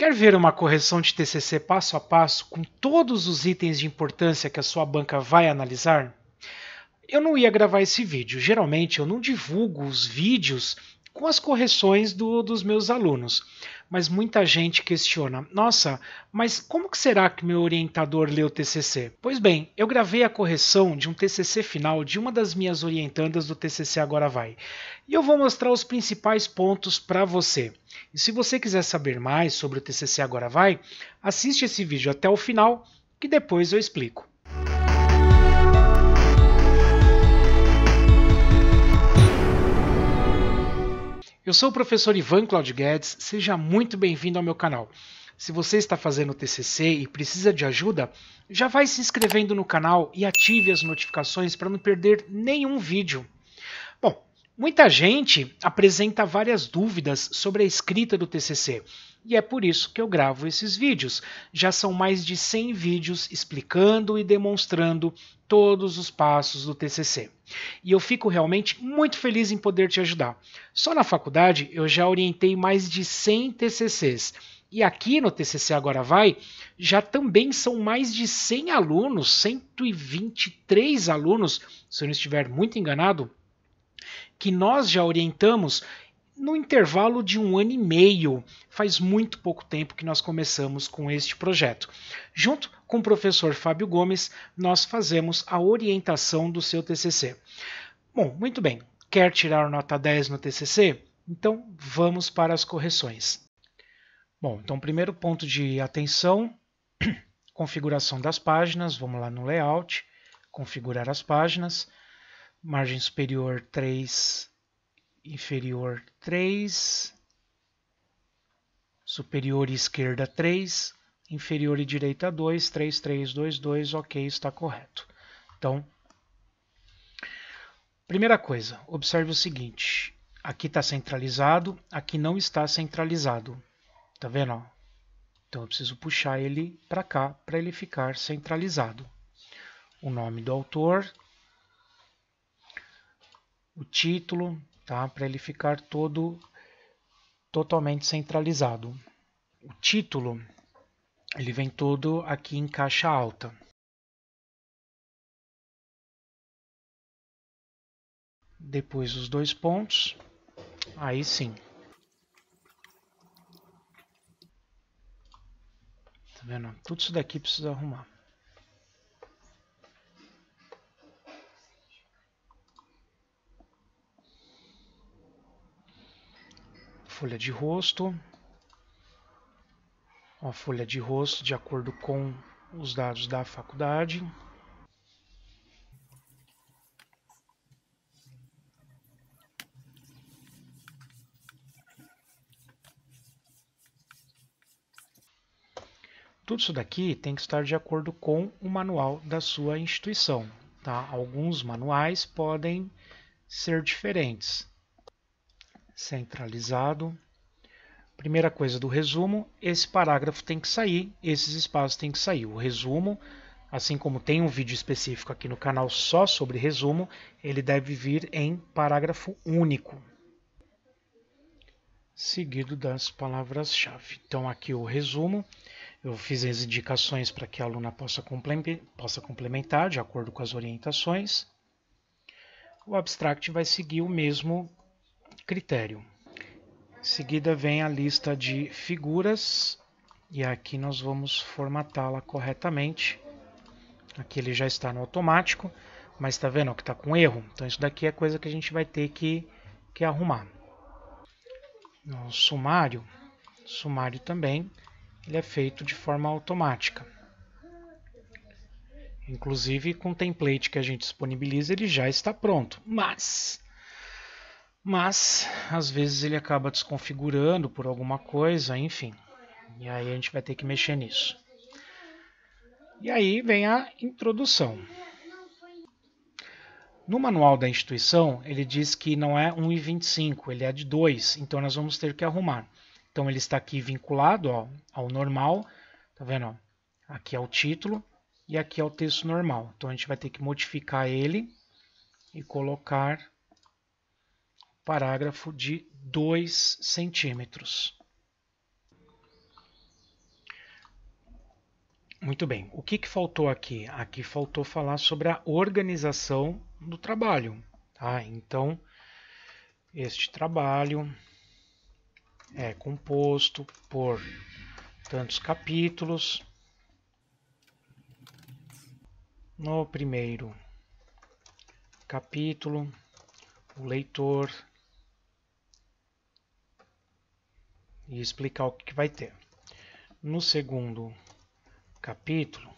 Quer ver uma correção de TCC passo a passo com todos os itens de importância que a sua banca vai analisar? Eu não ia gravar esse vídeo. Geralmente eu não divulgo os vídeos com as correções do, dos meus alunos mas muita gente questiona: nossa, mas como que será que meu orientador leu o TCC? Pois bem, eu gravei a correção de um TCC final de uma das minhas orientandas do TCC Agora Vai, e eu vou mostrar os principais pontos para você. E se você quiser saber mais sobre o TCC Agora Vai, assiste esse vídeo até o final, que depois eu explico. Eu sou o professor Ivan Claudio Guedes, seja muito bem-vindo ao meu canal. Se você está fazendo TCC e precisa de ajuda, já vai se inscrevendo no canal e ative as notificações para não perder nenhum vídeo. Bom, muita gente apresenta várias dúvidas sobre a escrita do TCC, e é por isso que eu gravo esses vídeos. Já são mais de 100 vídeos explicando e demonstrando todos os passos do TCC. E eu fico realmente muito feliz em poder te ajudar. Só na faculdade eu já orientei mais de 100 TCCs. E aqui no TCC Agora Vai, já também são mais de 100 alunos, 123 alunos, se eu não estiver muito enganado, que nós já orientamos no intervalo de um ano e meio. Faz muito pouco tempo que nós começamos com este projeto. Junto com o professor Fábio Gomes, nós fazemos a orientação do seu TCC. Bom, muito bem. Quer tirar nota 10 no TCC? Então vamos para as correções. Bom, então primeiro ponto de atenção, configuração das páginas, vamos lá no layout, configurar as páginas, margem superior 3 inferior 3, superior e esquerda 3, inferior e direita 2, 3, 3, 2, 2, ok, está correto. Então, primeira coisa, observe o seguinte, aqui está centralizado, aqui não está centralizado, está vendo? Então eu preciso puxar ele para cá para ele ficar centralizado. O nome do autor, o título, tá? para ele ficar todo totalmente centralizado. O título ele vem todo aqui em caixa alta. Depois os dois pontos, aí sim. Tá vendo? Tudo isso daqui precisa arrumar. folha de rosto, uma folha de rosto de acordo com os dados da faculdade. Tudo isso daqui tem que estar de acordo com o manual da sua instituição. Tá? Alguns manuais podem ser diferentes centralizado. Primeira coisa do resumo, esse parágrafo tem que sair, esses espaços têm que sair. O resumo, assim como tem um vídeo específico aqui no canal só sobre resumo, ele deve vir em parágrafo único, seguido das palavras-chave. Então aqui o resumo, eu fiz as indicações para que a aluna possa complementar de acordo com as orientações. O abstract vai seguir o mesmo critério. Em seguida vem a lista de figuras e aqui nós vamos formatá-la corretamente. Aqui ele já está no automático, mas está vendo que está com erro. Então isso daqui é coisa que a gente vai ter que, que arrumar. No sumário, sumário também, ele é feito de forma automática. Inclusive com o template que a gente disponibiliza, ele já está pronto. Mas mas às vezes ele acaba desconfigurando por alguma coisa, enfim. E aí a gente vai ter que mexer nisso. E aí vem a introdução. No manual da instituição, ele diz que não é 1,25, ele é de 2, então nós vamos ter que arrumar. Então ele está aqui vinculado ó, ao normal, tá vendo? Ó? Aqui é o título e aqui é o texto normal. Então a gente vai ter que modificar ele e colocar parágrafo de 2 centímetros. Muito bem, o que, que faltou aqui? Aqui faltou falar sobre a organização do trabalho. Tá? Então, este trabalho é composto por tantos capítulos. No primeiro capítulo, o leitor e explicar o que vai ter. No segundo capítulo,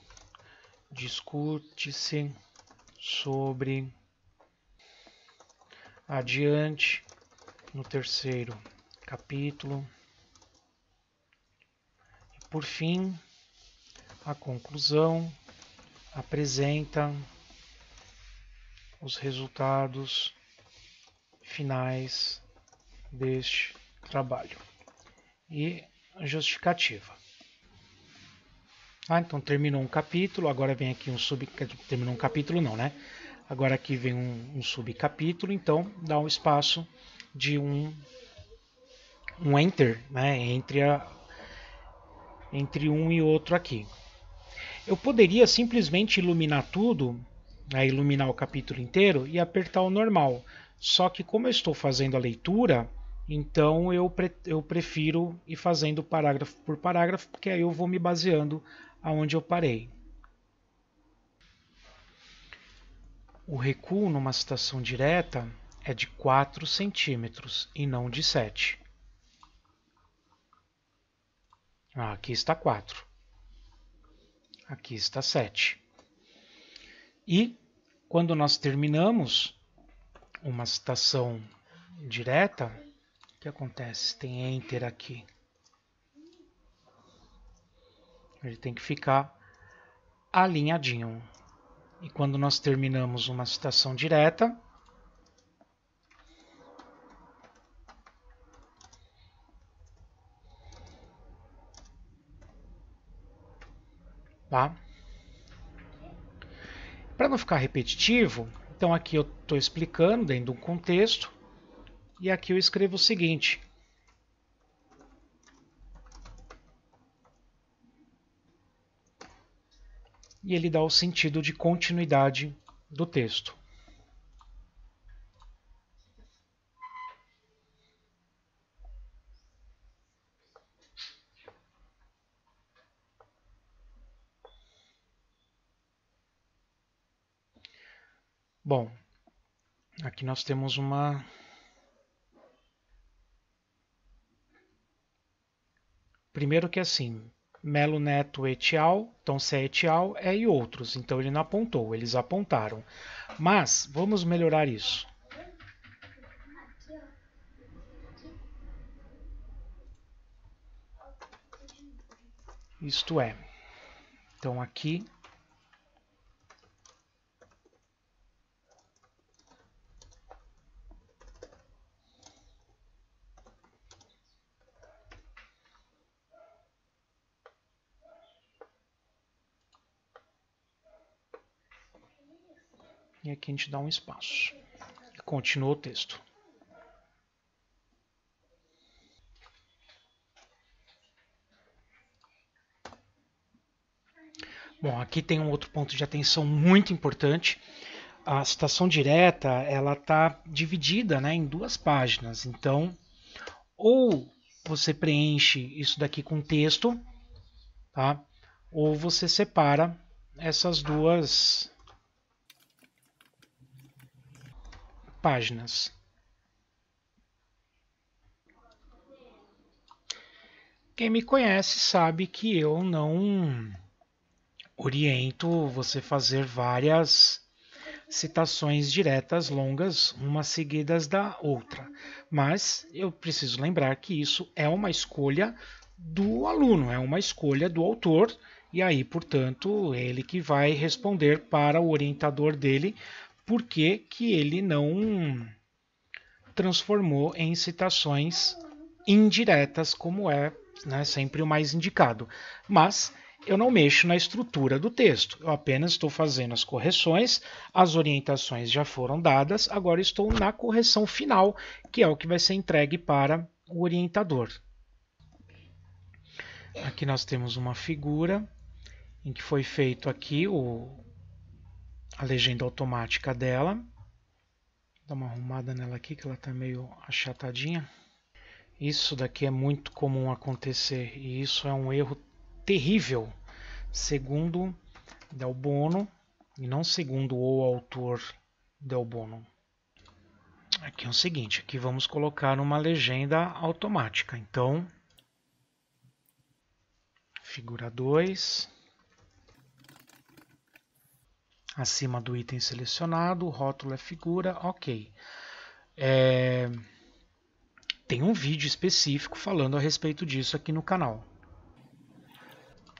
discute-se sobre adiante no terceiro capítulo. E por fim, a conclusão apresenta os resultados finais deste trabalho e justificativa. Ah, então terminou um capítulo, agora vem aqui um sub... Terminou um capítulo não, né? Agora aqui vem um, um subcapítulo, então dá um espaço de um, um enter, né? Entre, a, entre um e outro aqui. Eu poderia simplesmente iluminar tudo, né? iluminar o capítulo inteiro e apertar o normal. Só que como eu estou fazendo a leitura, então eu, pre eu prefiro ir fazendo parágrafo por parágrafo, porque aí eu vou me baseando aonde eu parei. O recuo numa citação direta é de 4 centímetros e não de 7. Ah, aqui está 4. Aqui está 7. E quando nós terminamos uma citação direta, que acontece? Tem enter aqui. Ele tem que ficar alinhadinho. E quando nós terminamos uma citação direta, tá? Para não ficar repetitivo, então aqui eu estou explicando dentro de um contexto, e aqui eu escrevo o seguinte. E ele dá o sentido de continuidade do texto. Bom, aqui nós temos uma Primeiro que é assim, Melo Neto et al., então se é et al., é e outros. Então ele não apontou, eles apontaram. Mas vamos melhorar isso. Isto é, então aqui E aqui a gente dá um espaço. E continua o texto. Bom, aqui tem um outro ponto de atenção muito importante. A citação direta, ela está dividida né, em duas páginas. Então, ou você preenche isso daqui com texto, tá? ou você separa essas duas páginas. Quem me conhece sabe que eu não oriento você fazer várias citações diretas longas, umas seguidas da outra. Mas eu preciso lembrar que isso é uma escolha do aluno, é uma escolha do autor, e aí, portanto, ele que vai responder para o orientador dele por que, que ele não transformou em citações indiretas, como é né, sempre o mais indicado. Mas eu não mexo na estrutura do texto, eu apenas estou fazendo as correções, as orientações já foram dadas, agora estou na correção final, que é o que vai ser entregue para o orientador. Aqui nós temos uma figura em que foi feito aqui o, a legenda automática dela. Vou dar uma arrumada nela aqui que ela está meio achatadinha. Isso daqui é muito comum acontecer e isso é um erro terrível, segundo Del Bono e não segundo o autor Del Bono. Aqui é o seguinte, aqui vamos colocar uma legenda automática. Então, figura 2, acima do item selecionado, o rótulo é figura, ok. É... Tem um vídeo específico falando a respeito disso aqui no canal.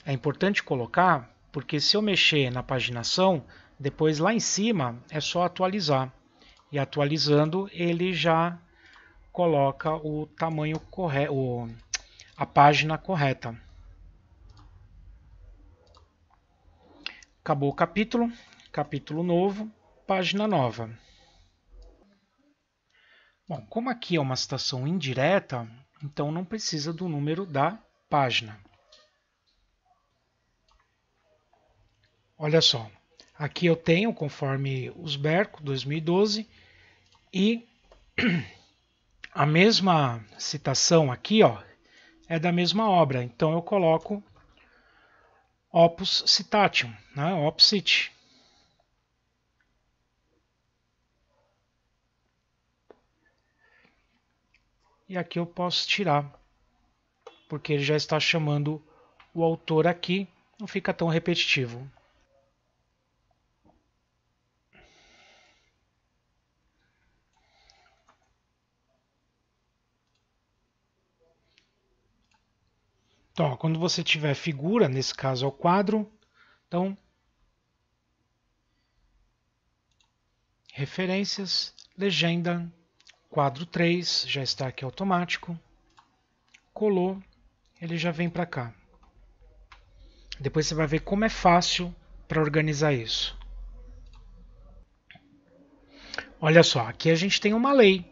É importante colocar, porque se eu mexer na paginação, depois lá em cima é só atualizar. E atualizando, ele já coloca o tamanho correto, a página correta. Acabou o capítulo capítulo novo, página nova. Bom, como aqui é uma citação indireta, então não precisa do número da página. Olha só, aqui eu tenho, conforme os Berco 2012, e a mesma citação aqui ó, é da mesma obra, então eu coloco opus citatium, né, opus cit. E aqui eu posso tirar, porque ele já está chamando o autor aqui, não fica tão repetitivo. Então, quando você tiver figura, nesse caso é o quadro, então referências, legenda, Quadro 3 já está aqui automático. Colou, ele já vem para cá. Depois você vai ver como é fácil para organizar isso. Olha só, aqui a gente tem uma lei.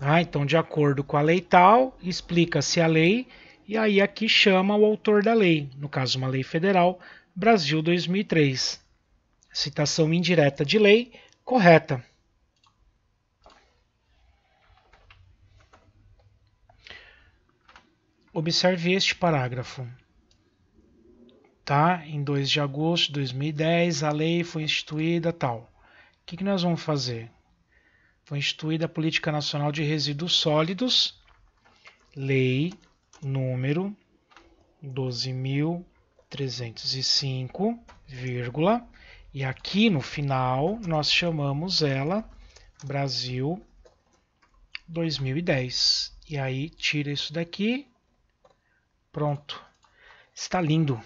Ah, então, de acordo com a lei tal, explica-se a lei e aí aqui chama o autor da lei, no caso uma lei federal, Brasil 2003. Citação indireta de lei correta. Observe este parágrafo. Tá? Em 2 de agosto de 2010, a lei foi instituída tal. O que, que nós vamos fazer? Foi instituída a Política Nacional de Resíduos Sólidos, lei número 12.305, vírgula, e aqui no final nós chamamos ela Brasil 2010. E aí tira isso daqui Pronto. Está lindo.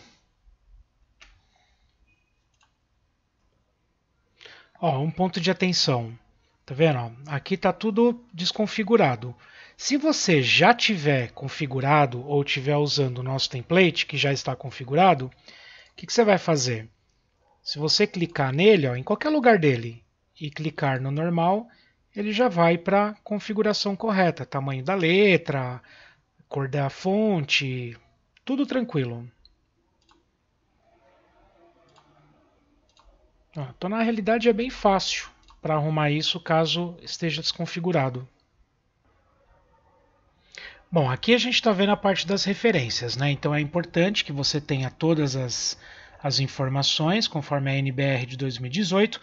Ó, um ponto de atenção. Tá vendo? Aqui está tudo desconfigurado. Se você já tiver configurado ou tiver usando o nosso template, que já está configurado, o que, que, você vai fazer? Se você clicar nele, ó, em qualquer lugar dele, e clicar no normal, ele já vai para a configuração correta, tamanho da letra, cor da fonte, tudo tranquilo. Então, na realidade, é bem fácil para arrumar isso caso esteja desconfigurado. Bom, aqui a gente está vendo a parte das referências, né? Então é importante que você tenha todas as, as informações, conforme a NBR de 2018.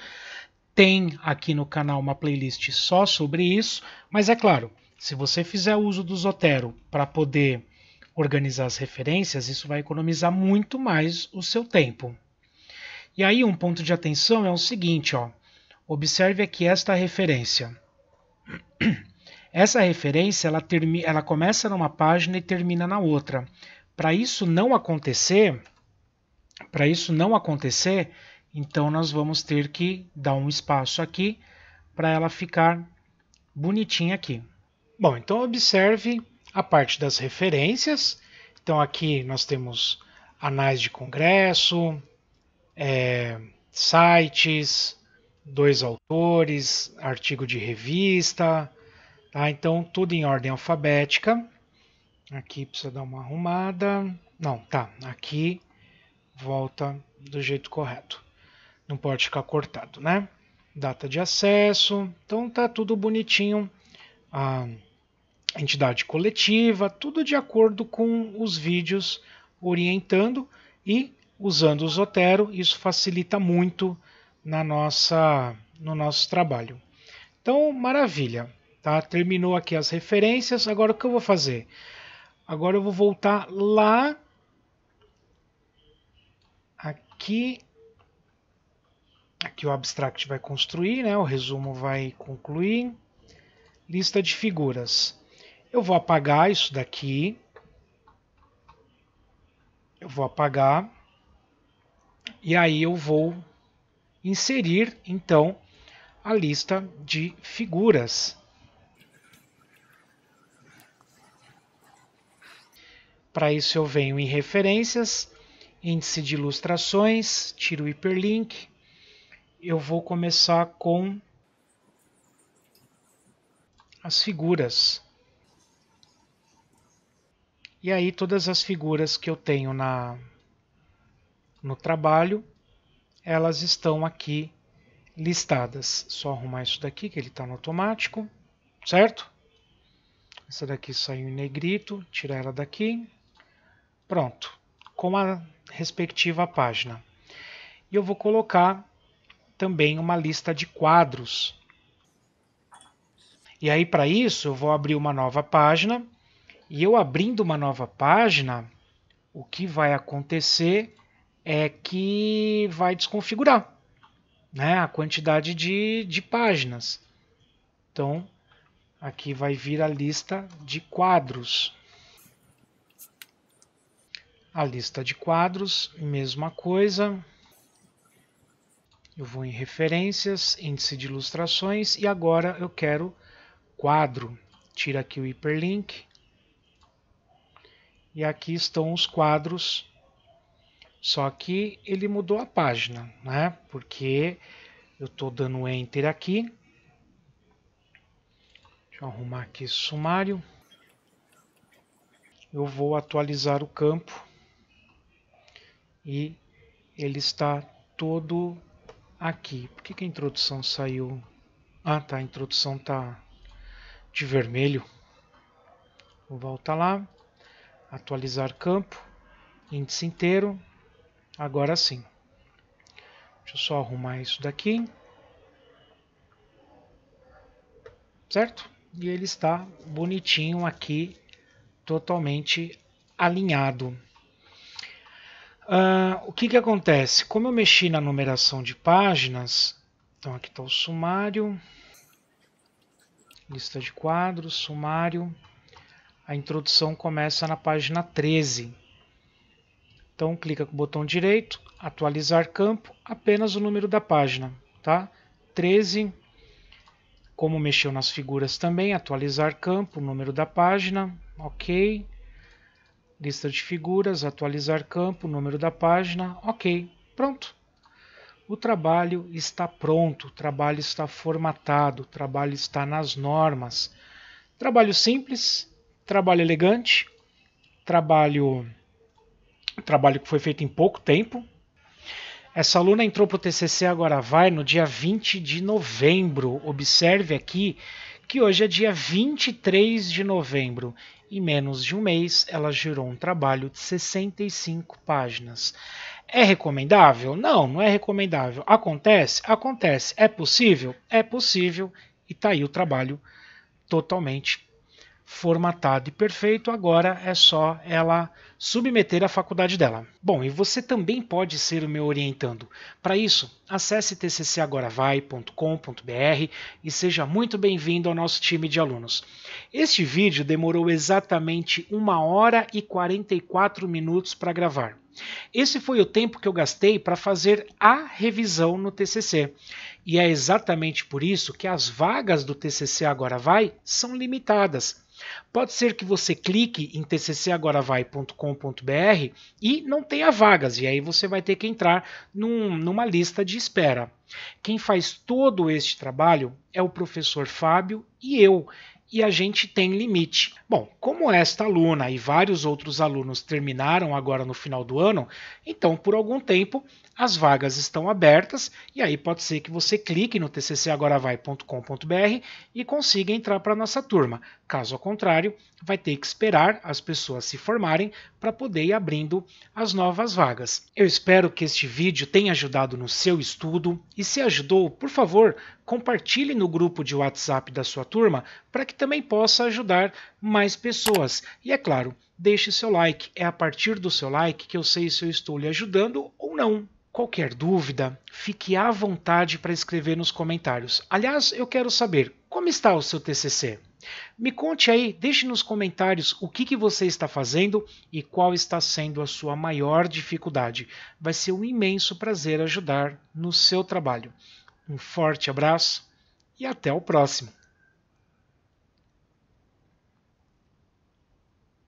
Tem aqui no canal uma playlist só sobre isso, mas é claro, se você fizer uso do Zotero para poder organizar as referências, isso vai economizar muito mais o seu tempo. E aí um ponto de atenção é o seguinte, ó. Observe aqui esta referência. Essa referência ela, ela começa numa página e termina na outra. Para isso não acontecer, para isso não acontecer, então nós vamos ter que dar um espaço aqui para ela ficar bonitinha aqui. Bom, então observe a parte das referências. Então aqui nós temos anais de congresso, é, sites, dois autores, artigo de revista, tá? Então tudo em ordem alfabética. Aqui precisa dar uma arrumada. Não, tá. Aqui volta do jeito correto. Não pode ficar cortado, né? Data de acesso. Então tá tudo bonitinho. Ah, entidade coletiva, tudo de acordo com os vídeos orientando e usando o Zotero, isso facilita muito na nossa no nosso trabalho. Então, maravilha, tá? Terminou aqui as referências. Agora o que eu vou fazer? Agora eu vou voltar lá aqui aqui o abstract vai construir, né? O resumo vai concluir. Lista de figuras. Eu vou apagar isso daqui. Eu vou apagar. E aí eu vou inserir, então, a lista de figuras. Para isso eu venho em referências, índice de ilustrações, tiro o hiperlink. Eu vou começar com as figuras. E aí todas as figuras que eu tenho na no trabalho, elas estão aqui listadas. Só arrumar isso daqui, que ele está no automático, certo? Essa daqui saiu em negrito, tirar ela daqui. Pronto, com a respectiva página. E eu vou colocar também uma lista de quadros. E aí, para isso, eu vou abrir uma nova página e eu abrindo uma nova página, o que vai acontecer é que vai desconfigurar né, a quantidade de, de páginas. Então, aqui vai vir a lista de quadros. A lista de quadros, mesma coisa. Eu vou em referências, índice de ilustrações e agora eu quero quadro. Tira aqui o hiperlink. E aqui estão os quadros, só que ele mudou a página, né? Porque eu estou dando Enter aqui. Deixa eu arrumar aqui esse sumário. Eu vou atualizar o campo e ele está todo aqui. Por que, que a introdução saiu? Ah, tá, a introdução tá de vermelho. Vou voltar lá atualizar campo, índice inteiro, agora sim. Deixa eu só arrumar isso daqui. Certo? E ele está bonitinho aqui, totalmente alinhado. Uh, o que, que acontece? Como eu mexi na numeração de páginas, então aqui está o sumário, lista de quadros, sumário, a introdução começa na página 13. Então clica com o botão direito, atualizar campo, apenas o número da página, tá? 13. Como mexeu nas figuras também, atualizar campo, número da página, ok. Lista de figuras, atualizar campo, número da página, ok. Pronto. O trabalho está pronto, o trabalho está formatado, o trabalho está nas normas. Trabalho simples, Trabalho elegante, trabalho trabalho que foi feito em pouco tempo. Essa aluna entrou para o TCC Agora Vai no dia 20 de novembro. Observe aqui que hoje é dia 23 de novembro. Em menos de um mês, ela gerou um trabalho de 65 páginas. É recomendável? Não, não é recomendável. Acontece? Acontece. É possível? É possível. E está aí o trabalho totalmente formatado e perfeito, agora é só ela submeter à faculdade dela. Bom, e você também pode ser o meu orientando. Para isso, acesse tccagoravai.com.br e seja muito bem-vindo ao nosso time de alunos. Este vídeo demorou exatamente 1 hora e 44 minutos para gravar. Esse foi o tempo que eu gastei para fazer a revisão no TCC. E é exatamente por isso que as vagas do TCC Agora Vai são limitadas. Pode ser que você clique em tccagoravai.com.br e não tenha vagas, e aí você vai ter que entrar num, numa lista de espera. Quem faz todo este trabalho é o professor Fábio e eu, e a gente tem limite. Bom, como esta aluna e vários outros alunos terminaram agora no final do ano, então por algum tempo as vagas estão abertas e aí pode ser que você clique no tccagoravai.com.br e consiga entrar para nossa turma. Caso contrário, vai ter que esperar as pessoas se formarem para poder ir abrindo as novas vagas. Eu espero que este vídeo tenha ajudado no seu estudo e se ajudou, por favor, compartilhe no grupo de WhatsApp da sua turma para que também possa ajudar mais pessoas. E é claro, deixe seu like. É a partir do seu like que eu sei se eu estou lhe ajudando ou não. Qualquer dúvida, fique à vontade para escrever nos comentários. Aliás, eu quero saber como está o seu TCC. Me conte aí, deixe nos comentários o que, que você está fazendo e qual está sendo a sua maior dificuldade. Vai ser um imenso prazer ajudar no seu trabalho. Um forte abraço e até o próximo!